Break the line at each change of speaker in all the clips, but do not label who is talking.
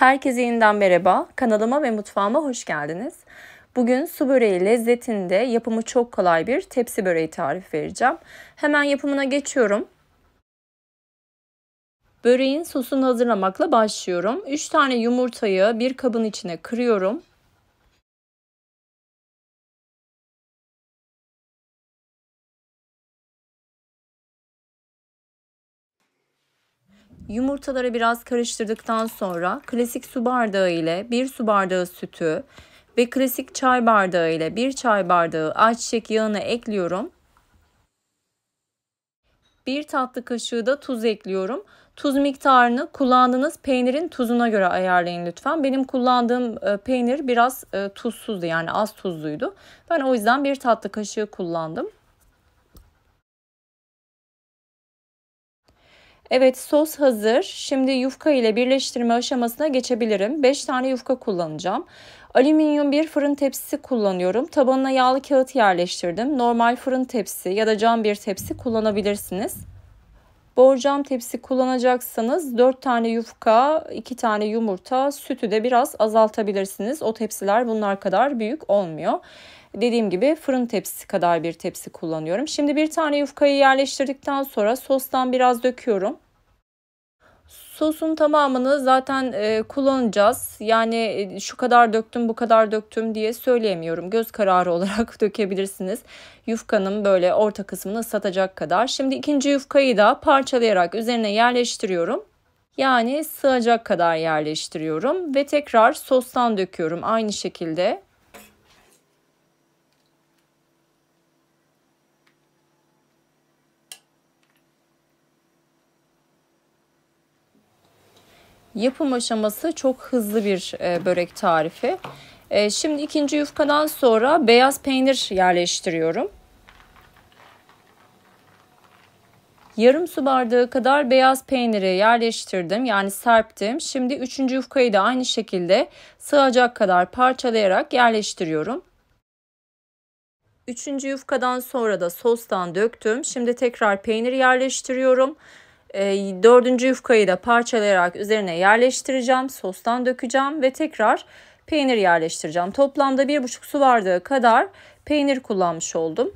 Herkese yeniden merhaba. Kanalıma ve mutfağıma hoş geldiniz. Bugün su böreği lezzetinde yapımı çok kolay bir tepsi böreği tarif vereceğim. Hemen yapımına geçiyorum. Böreğin sosunu hazırlamakla
başlıyorum. 3 tane yumurtayı bir kabın içine kırıyorum. Yumurtaları biraz
karıştırdıktan sonra klasik su bardağı ile bir su bardağı sütü ve klasik çay bardağı ile bir çay bardağı ayçiçek yağını ekliyorum. Bir tatlı kaşığı da tuz ekliyorum. Tuz miktarını kullandığınız peynirin tuzuna göre ayarlayın lütfen. Benim kullandığım e, peynir biraz e, tuzsuzdu yani az tuzluydu. Ben o yüzden bir tatlı kaşığı kullandım. Evet sos hazır. Şimdi yufka ile birleştirme aşamasına geçebilirim. 5 tane yufka kullanacağım. Alüminyum bir fırın tepsisi kullanıyorum. Tabanına yağlı kağıt yerleştirdim. Normal fırın tepsi ya da cam bir tepsi kullanabilirsiniz. Borcam tepsi kullanacaksanız 4 tane yufka, 2 tane yumurta, sütü de biraz azaltabilirsiniz. O tepsiler bunlar kadar büyük olmuyor. Dediğim gibi fırın tepsisi kadar bir tepsi kullanıyorum. Şimdi bir tane yufkayı yerleştirdikten sonra sostan biraz döküyorum. Sosun tamamını zaten e, kullanacağız. Yani e, şu kadar döktüm, bu kadar döktüm diye söyleyemiyorum. Göz kararı olarak dökebilirsiniz. Yufkanın böyle orta kısmını ıslatacak kadar. Şimdi ikinci yufkayı da parçalayarak üzerine yerleştiriyorum. Yani sığacak kadar yerleştiriyorum ve tekrar sostan döküyorum aynı şekilde. yapım aşaması çok hızlı bir e, börek tarifi. E, şimdi ikinci yufkadan sonra beyaz peynir yerleştiriyorum. Yarım su bardağı kadar beyaz peyniri yerleştirdim yani serptim. Şimdi üçüncü yufkayı da aynı şekilde sığacak kadar parçalayarak yerleştiriyorum. Üçüncü yufkadan sonra da sostan döktüm. Şimdi tekrar peyniri yerleştiriyorum. Ee, dördüncü yufkayı da parçalayarak üzerine yerleştireceğim. Sostan dökeceğim ve tekrar peynir yerleştireceğim. Toplamda bir buçuk
su bardağı kadar peynir kullanmış oldum.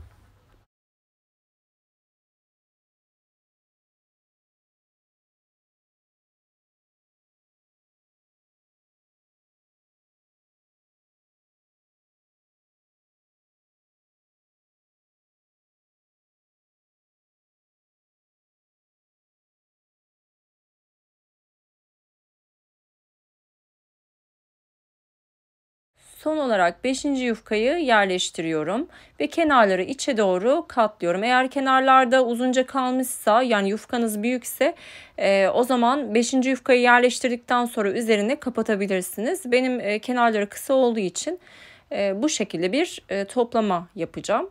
Son olarak 5.
yufkayı yerleştiriyorum ve kenarları içe doğru katlıyorum. Eğer kenarlarda uzunca kalmışsa yani yufkanız büyükse e, o zaman 5. yufkayı yerleştirdikten sonra üzerine kapatabilirsiniz. Benim e, kenarları kısa olduğu için e, bu
şekilde bir e, toplama yapacağım.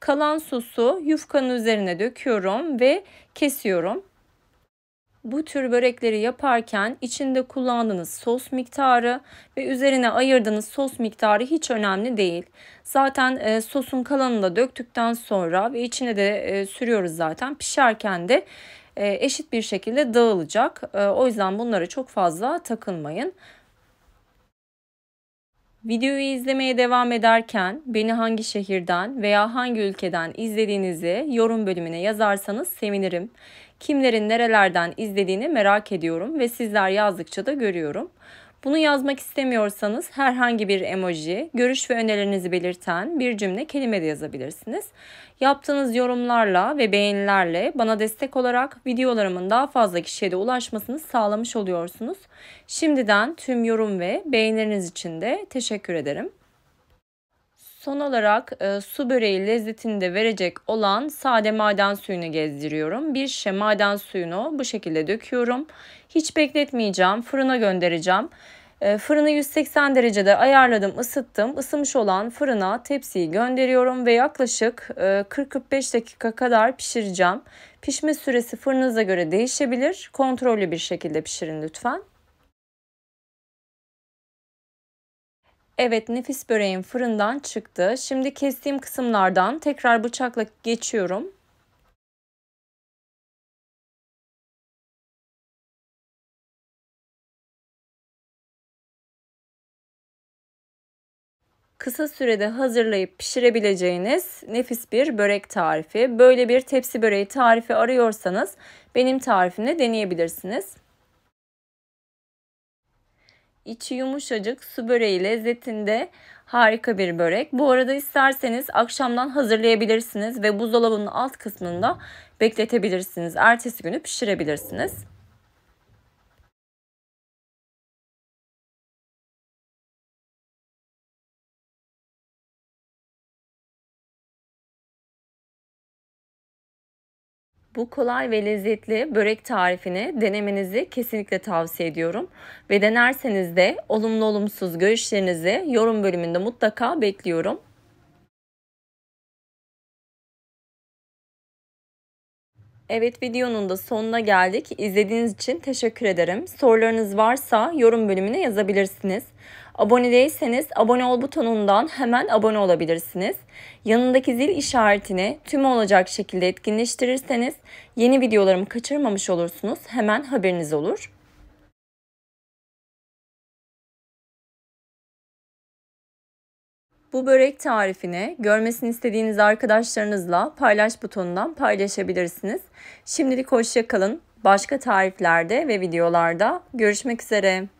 Kalan sosu yufkanın üzerine döküyorum ve kesiyorum.
Bu tür börekleri yaparken içinde kullandığınız sos miktarı ve üzerine ayırdığınız sos miktarı hiç önemli değil. Zaten e, sosun kalanını da döktükten sonra ve içine de e, sürüyoruz zaten. Pişerken de e, eşit bir şekilde dağılacak. E, o yüzden bunlara çok fazla takılmayın. Videoyu izlemeye devam ederken beni hangi şehirden veya hangi ülkeden izlediğinizi yorum bölümüne yazarsanız sevinirim. Kimlerin nerelerden izlediğini merak ediyorum ve sizler yazdıkça da görüyorum. Bunu yazmak istemiyorsanız herhangi bir emoji, görüş ve önerilerinizi belirten bir cümle kelime de yazabilirsiniz. Yaptığınız yorumlarla ve beğenilerle bana destek olarak videolarımın daha fazla kişiye de ulaşmasını sağlamış oluyorsunuz. Şimdiden tüm yorum ve beğenileriniz için de teşekkür ederim. Son olarak e, su böreği lezzetini de verecek olan sade maden suyunu gezdiriyorum. Bir şişe maden suyunu bu şekilde döküyorum. Hiç bekletmeyeceğim. Fırına göndereceğim. Ee, fırını 180 derecede ayarladım, ısıttım. Isınmış olan fırına tepsiyi gönderiyorum ve yaklaşık 45 e, dakika kadar pişireceğim. Pişme süresi fırınıza göre değişebilir. Kontrollü bir şekilde pişirin lütfen. Evet nefis böreğim fırından çıktı. Şimdi kestiğim kısımlardan
tekrar bıçakla geçiyorum. kısa sürede hazırlayıp pişirebileceğiniz
nefis bir börek tarifi. Böyle bir tepsi böreği tarifi arıyorsanız benim tarifimle deneyebilirsiniz. İçi yumuşacık su böreği lezzetinde harika bir börek. Bu arada isterseniz akşamdan hazırlayabilirsiniz ve buzdolabının alt kısmında bekletebilirsiniz. Ertesi günü pişirebilirsiniz.
Bu kolay ve lezzetli börek
tarifini denemenizi kesinlikle tavsiye ediyorum. Ve denerseniz de olumlu olumsuz
görüşlerinizi yorum bölümünde mutlaka bekliyorum. Evet videonun da sonuna geldik.
İzlediğiniz için teşekkür ederim. Sorularınız varsa yorum bölümüne yazabilirsiniz. Abone değilseniz abone ol butonundan hemen abone olabilirsiniz. Yanındaki zil işaretini tüm olacak şekilde etkinleştirirseniz yeni videolarımı kaçırmamış olursunuz.
Hemen haberiniz olur. Bu börek tarifini görmesini istediğiniz
arkadaşlarınızla paylaş butonundan paylaşabilirsiniz. Şimdilik hoşçakalın. Başka
tariflerde ve videolarda görüşmek üzere.